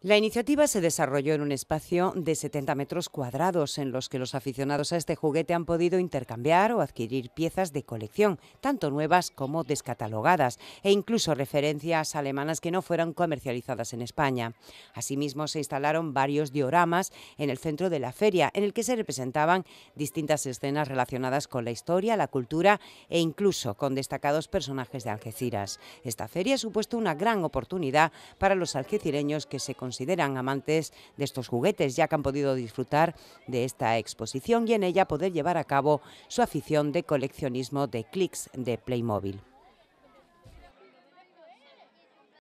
La iniciativa se desarrolló en un espacio de 70 metros cuadrados en los que los aficionados a este juguete han podido intercambiar o adquirir piezas de colección, tanto nuevas como descatalogadas, e incluso referencias alemanas que no fueron comercializadas en España. Asimismo, se instalaron varios dioramas en el centro de la feria, en el que se representaban distintas escenas relacionadas con la historia, la cultura e incluso con destacados personajes de Algeciras. Esta feria ha supuesto una gran oportunidad para los algecireños que se consideran amantes de estos juguetes, ya que han podido disfrutar de esta exposición y en ella poder llevar a cabo su afición de coleccionismo de clics de Playmobil.